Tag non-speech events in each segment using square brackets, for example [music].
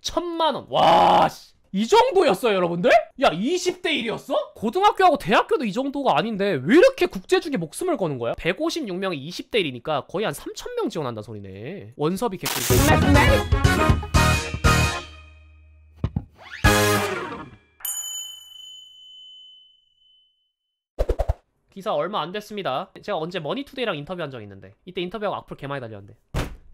천만원 와씨 이 정도였어요 여러분들? 야 20대 1이었어? 고등학교하고 대학교도 이 정도가 아닌데 왜 이렇게 국제중에 목숨을 거는 거야? 156명이 20대 1이니까 거의 한 3천명 지원한다 소리네 원섭이 개꿀 기사 얼마 안 됐습니다 제가 언제 머니투데이랑 인터뷰한 적 있는데 이때 인터뷰하고 악플 개 많이 달렸는데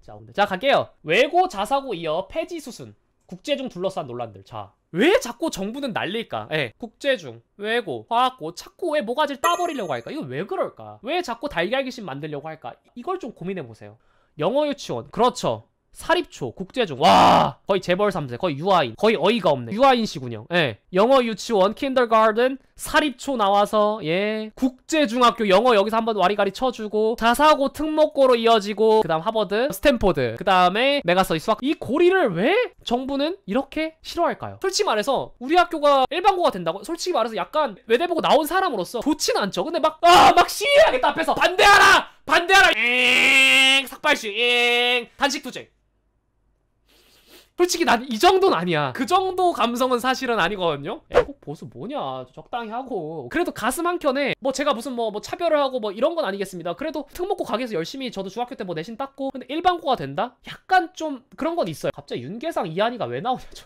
자, 오늘. 자, 갈게요. 외고 자사고 이어 폐지 수순. 국제중 둘러싼 논란들. 자, 왜 자꾸 정부는 날릴까? 예. 국제중, 외고, 화학고 자꾸 왜 모가지를 따버리려고 할까? 이거 왜 그럴까? 왜 자꾸 달걀 귀신 만들려고 할까? 이걸 좀 고민해 보세요. 영어 유치원. 그렇죠. 사립초, 국제중. 와! 거의 재벌 3세, 거의 유아인. 거의 어이가 없네. 유아인씨군요. 예. 영어 유치원, 킨더가든, 사립초 나와서, 예. 국제중학교 영어 여기서 한번 와리가리 쳐주고, 자사고 특목고로 이어지고, 그 다음 하버드, 스탠포드, 그 다음에 메가서이 수학. 이 고리를 왜 정부는 이렇게 싫어할까요? 솔직히 말해서, 우리 학교가 일반고가 된다고? 솔직히 말해서 약간 외대보고 나온 사람으로서 좋진 않죠. 근데 막, 아! 막 시위하겠다 앞에서! 반대하라! 반대하라! 잉! 삭발시 잉! 단식 투쟁! 솔직히 난 이 정도는 아니야 그 정도 감성은 사실은 아니거든요 애국 보수 뭐냐 적당히 하고 그래도 가슴 한켠에 뭐 제가 무슨 뭐, 뭐 차별을 하고 뭐 이런 건 아니겠습니다 그래도 특목고 가게에서 열심히 저도 중학교 때뭐 내신 땄고 근데 일반고가 된다? 약간 좀 그런 건 있어요 갑자기 윤계상 이한이가 왜 나오냐 저...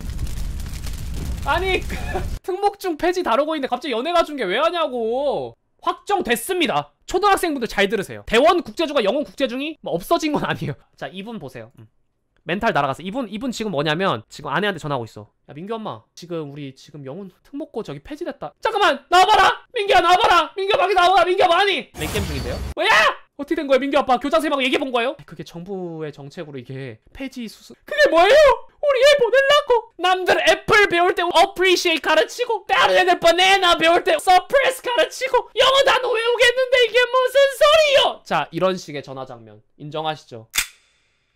아니 그 [laughs] 특목중 폐지 다루고 있는데 갑자기 연애가 준 게 왜 하냐고 확정됐습니다 초등학생분들 잘 들으세요 대원 국제중과 영원 국제중이 뭐 없어진 건 아니에요 자 이분 보세요 음. 멘탈 날아가서 이분 이분 지금 뭐냐면 지금 아내한테 전화하고 있어. 야 민규 엄마 지금 우리 지금 영혼 특목고 저기 폐지됐다. 잠깐만 나와봐라 민규야 나와봐라 민규 밖에 나와 봐라 민규 많이 맹겜 중인데요? 뭐야? 어떻게 된 거야 민규 아빠 교장 선 쌤하고 얘기해 본 거예요? 그게 정부의 정책으로 이게 폐지 수수 그게 뭐예요? 우리 애 보낼라고 남들 애플 배울 때 a p p r e c i 가르치고 다른 애들 바나나 배울 때 s u p p r e 가르치고 영어 단어 외우겠는데 이게 무슨 소리요? 자 이런 식의 전화 장면 인정하시죠?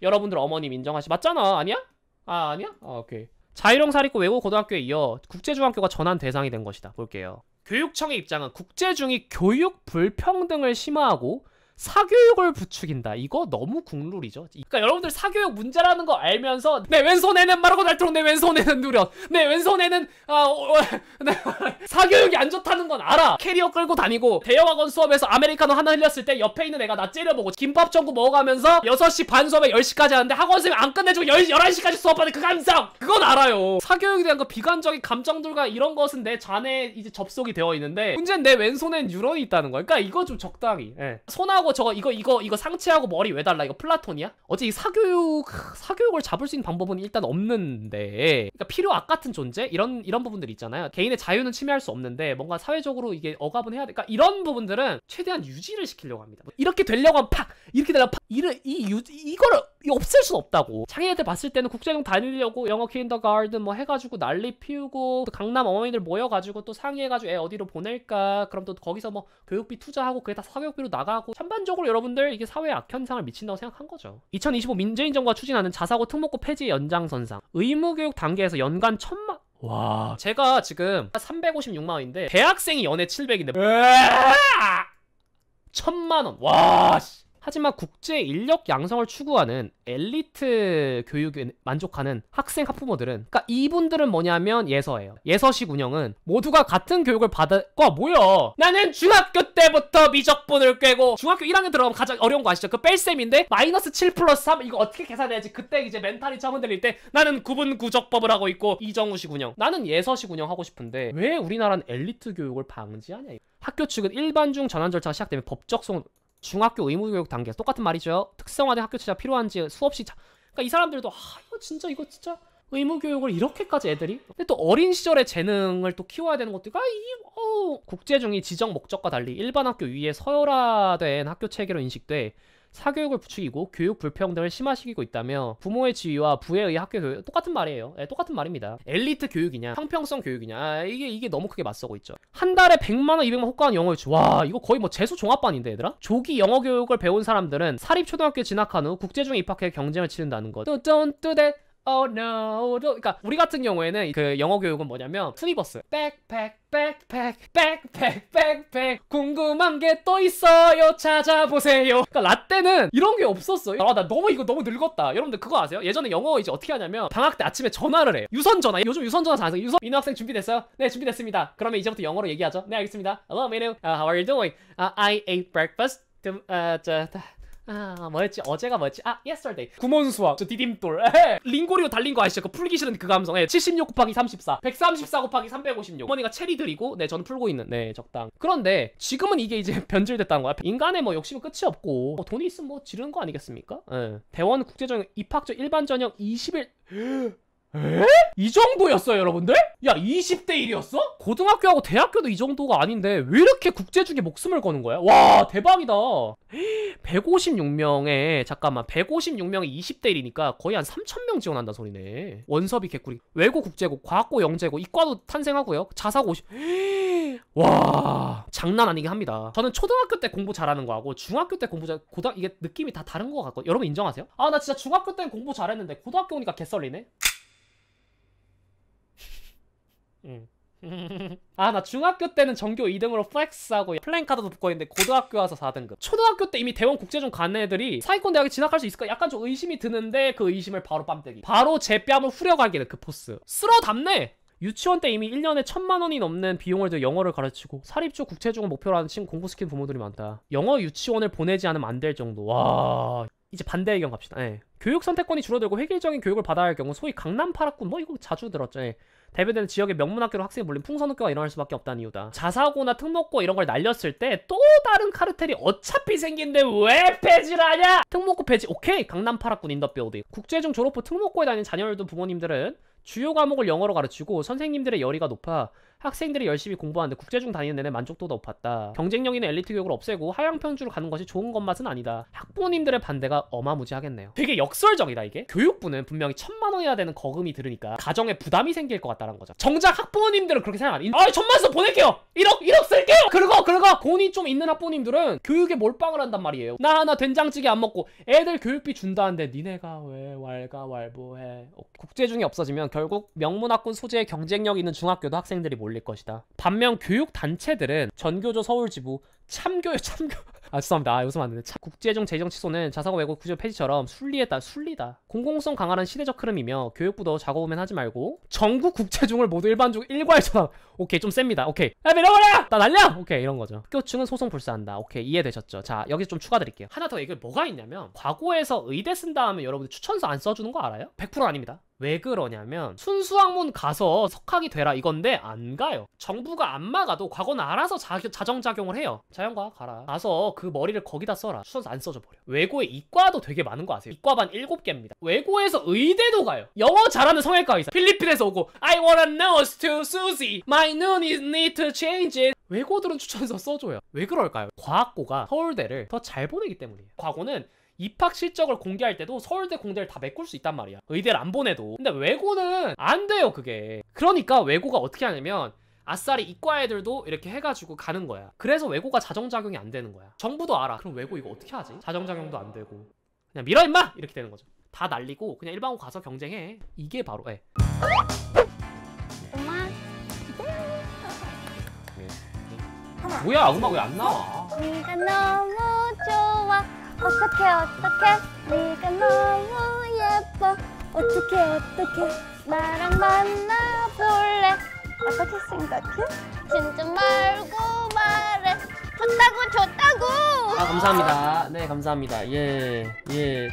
여러분들 어머님 인정하시 맞잖아 아니야? 아 아니야? 아 오케이 자유형 사립고 외고 고등학교에 이어 국제중학교가 전환 대상이 된 것이다 볼게요 교육청의 입장은 국제중이 교육 불평등을 심화하고 사교육을 부추긴다. 이거 너무 국룰이죠. 그러니까 여러분들 사교육 문제라는 거 알면서 내 왼손에는 마르고 날도록 내 왼손에는 누련 내 왼손에는 아 어, 어, [laughs] 네. 사교육이 안 좋다는 건 알아. 캐리어 끌고 다니고 대형학원 수업에서 아메리카노 하나 흘렸을 때 옆에 있는 애가 나 째려보고 김밥 전구 먹어가면서 6시 반 수업에 10시까지 하는데 학원 생이안 끝내주고 10, 11시까지 수업하는 그 감상! 그건 알아요. 사교육에 대한 그 비관적인 감정들과 이런 것은 내 잔에 이제 접속이 되어 있는데 문제는 내 왼손엔 유런이 있다는 거야. 그러니까 이거 좀 적당히 예. 손하고 저거 저거 이거 이거 이거 상체하고 머리 왜 달라 이거 플라톤이야? 어제 이 사교육 사교육을 잡을 수 있는 방법은 일단 없는데 그러니까 필요 악 같은 존재 이런 이런 부분들 있잖아요. 개인의 자유는 침해할 수 없는데 뭔가 사회적으로 이게 억압은 해야 돼. 그러니까 이런 부분들은 최대한 유지를 시키려고 합니다. 뭐 이렇게 되려고 하면 팍 이렇게 되려면 팍 이를 이 유, 이거를 없앨 순 없다고. 창의애들 봤을 때는 국제형 다니려고 영어 킨더가든 뭐 해가지고 난리 피우고 강남 어머니들 모여가지고 또 상의해가지고 애 어디로 보낼까 그럼 또 거기서 뭐 교육비 투자하고 그게 다 사교육비로 나가고 찬반 기본적으로 여러분들 이게 사회 악현상을 미친다고 생각한 거죠. 2025 민재인정부가 추진하는 자사고 특목고 폐지 연장선상 의무교육 단계에서 연간 천만 와 제가 지금 356만 원인데 대학생이 연애 700인데 천만 원와 씨. 하지만 국제 인력 양성을 추구하는 엘리트 교육에 만족하는 학생 학부모들은 그러니까 이분들은 뭐냐면 예서예요. 예서식 운영은 모두가 같은 교육을 받을거 뭐야? 나는 중학교 때부터 미적분을 꿰고 중학교 1학년 들어가면 가장 어려운 거 아시죠? 그 뺄셈인데 마이너스 7 플러스 3 이거 어떻게 계산해야지 그때 이제 멘탈이 참 흔들릴 때 나는 구분 구적법을 하고 있고 이정우식 운영 나는 예서식 운영하고 싶은데 왜 우리나라는 엘리트 교육을 방지하냐? 학교 측은 일반 중 전환 절차가 시작되면 법적 성 중학교 의무교육 단계 똑같은 말이죠. 특성화된 학교 체제가 필요한지 수없이 자, 그러니까 이 사람들도 아 이거 진짜 이거 진짜 의무교육을 이렇게까지 애들이? 근데 또 어린 시절의 재능을 또 키워야 되는 것도 아이 그러니까 어 국제 중이 지정 목적과 달리 일반 학교 위에 서열화된 학교 체계로 인식돼 사교육을 부추기고 교육 불평등을 심화시키고 있다며 부모의 지위와 부에 의해 학교 교육 똑같은 말이에요. 네, 똑같은 말입니다. 엘리트 교육이냐 형평성 교육이냐 아, 이게 이게 너무 크게 맞서고 있죠. 한 달에 100만 원, 200만 호가는 영어 유치. 와 이거 거의 뭐 재수 종합반인데 얘들아? 조기 영어 교육을 배운 사람들은 사립 초등학교 진학한 후 국제 중에 입학해 경쟁을 치른다는 것. Don't Oh no. 그러니까 우리 같은 경우에는 그 영어 교육은 뭐냐면 투니버스. 백팩 백팩 백팩 백팩 궁금한 게 또 있어요. 찾아보세요. 그러니까 라떼는 이런 게 없었어요. 아나 너무 이거 너무 늙었다. 여러분들 그거 아세요? 예전에 영어 이제 어떻게 하냐면 방학 때 아침에 전화를 해요. 유선 전화. 요즘 유선 전화 잘해서 유선 민우 학생 준비됐어요? 네 준비됐습니다. 그러면 이제부터 영어로 얘기하죠. 네 알겠습니다. Hello 민우. Uh, how are you doing? Uh, I ate breakfast. 좀, 아, 어, 저, 아 뭐였지 어제가 뭐였지 아 yesterday 구몬수학 저 디딤돌 에헤. 링고리오 달린 거 아시죠 그 풀기 싫은 그 감성 에76 예, 곱하기 34 134 곱하기 356 어머니가 체리들이고 네 저는 풀고 있는 네 적당 그런데 지금은 이게 이제 [laughs] 변질됐다는 거야 인간의 뭐 욕심은 끝이 없고 뭐 돈이 있으면 뭐 지르는 거 아니겠습니까 에. 예. 대원 국제전형 입학전 일반 전형 20일 에? 이 정도였어요 여러분들? 야 20대 1이었어? 고등학교하고 대학교도 이 정도가 아닌데 왜 이렇게 국제중에 목숨을 거는 거야? 와 대박이다 156명에 잠깐만 1 5 6명이 20대 1이니까 거의 한 3천명 지원한다 소리네 원섭이 개꿀이 외고 국제고 과학고 영재고 이과도 탄생하고요 자사고 50... 와 장난 아니게 합니다 저는 초등학교 때 공부 잘하는 거하고 중학교 때 공부 잘 고등 이게 느낌이 다 다른 거 같고 여러분 인정하세요? 아 나 진짜 중학교 때는 공부 잘했는데 고등학교 오니까 개썰리네 음. [laughs] 아나 중학교 때는 전교 2등으로 플렉스하고 플랭카드도 붙고있는데 고등학교 와서 4등급 초등학교 때 이미 대원 국제중간 애들이 사위권 대학에 진학할 수 있을까 약간 좀 의심이 드는데 그 의심을 바로 뺨때기 바로 제 뺨을 후려가기는 그 포스 쓸어 담네 유치원 때 이미 1년에 천만 원이 넘는 비용을 들여 영어를 가르치고 사립초 국체중을 목표로 하는 친구 공부시킨 부모들이 많다 영어 유치원을 보내지 않으면 안 될 정도 와 이제 반대 의견 갑시다 예. 교육 선택권이 줄어들고 획일적인 교육을 받아야 할 경우 소위 강남 파학군뭐 이거 자주 들었죠 예. 대비되는 지역의 명문학교로 학생이 몰린 풍선학교가 일어날 수밖에 없다는 이유다. 자사고나 특목고 이런 걸 날렸을 때 또 다른 카르텔이 어차피 생긴데 왜 폐지를 하냐? 특목고 폐지 오케이! 강남 8학군 인더빌딩 국제중 졸업 후 특목고에 다니는 자녀들도 부모님들은 주요 과목을 영어로 가르치고 선생님들의 열의가 높아 학생들이 열심히 공부하는데 국제중 다니는 내내 만족도가 높았다. 경쟁력 있는 엘리트 교육을 없애고 하향 평주으로 가는 것이 좋은 것만은 아니다. 학부모님들의 반대가 어마무지하겠네요. 되게 역설적이다 이게. 교육부는 분명히 천만 원이나 되는 거금이 들으니까 가정에 부담이 생길 것 같다는 거죠. 정작 학부모님들은 그렇게 생각 안 해. 아 천만 원 보낼게요. 1억 1억 쓸게요. 그리고 그리고 돈이 좀 있는 학부모님들은 교육에 몰빵을 한단 말이에요. 나 하나 된장찌개 안 먹고 애들 교육비 준다는데 니네가 왜 왈가왈부해. 어, 국제중이 없어지면 결국 명문학군 소재의 경쟁력 있는 중학교도 학생들이 몰려 올릴 것이다. 반면 교육 단체들은 전교조 서울지부 참교요 [laughs] 참교 아 죄송합니다. 아, 요즘 안 되네. 국제정 재정 취소는 자사고 외고 구조 폐지처럼 순리에다 순리다. 공공성 강화란 시대적 흐름이며 교육부도 작업오면 하지 말고 전국 국제중을 모두 일반중 일괄 전환. 오케이 좀 셉니다. 오케이 야 밀어버려! 나 날려! 오케이 이런 거죠. 학교층은 소송 불사한다. 오케이 이해되셨죠? 자 여기서 좀 추가드릴게요. 하나 더얘기걸 뭐가 있냐면 과거에서 의대 쓴 다음에 여러분들 추천서 안 써주는 거 알아요? 100% 아닙니다. 왜 그러냐면 순수학문 가서 석학이 되라 이건데 안 가요. 정부가 안 막아도 과거는 알아서 자, 자정작용을 해요. 자연과학 가라. 가서 그 머리를 거기다 써라. 추천서안 써줘버려. 외고에 이과도 되게 많은 거 아세요? 이과반 7개입니다. 외고에서 의대도 가요. 영어 잘하는 성형외과 의사. 필리핀에서 오고 I wanna nose to Susie. My noon is need to change it. 외고들은 추천서 써줘요. 왜 그럴까요? 과학고가 서울대를 더 잘 보내기 때문이에요. 과고는 입학 실적을 공개할 때도 서울대 공대를 다 메꿀 수 있단 말이야 의대를 안 보내도 근데 외고는 안 돼요 그게 그러니까 외고가 어떻게 하냐면 아싸리 이과 애들도 이렇게 해가지고 가는 거야 그래서 외고가 자정작용이 안 되는 거야 정부도 알아 그럼 외고 이거 어떻게 하지? 자정작용도 안 되고 그냥 밀어 임마! 이렇게 되는 거죠 다 날리고 그냥 일반고 가서 경쟁해 이게 바로 애 예. 엄마 뭐야 엄마 왜안 나와? 안 나와 어떡해 어떡해 네가 너무 예뻐 어떡해 어떡해 나랑 만나볼래 어떻게 생각해? 진짜 말고 말해 좋다고 좋다고 아 감사합니다 네 감사합니다 예예 예. 예.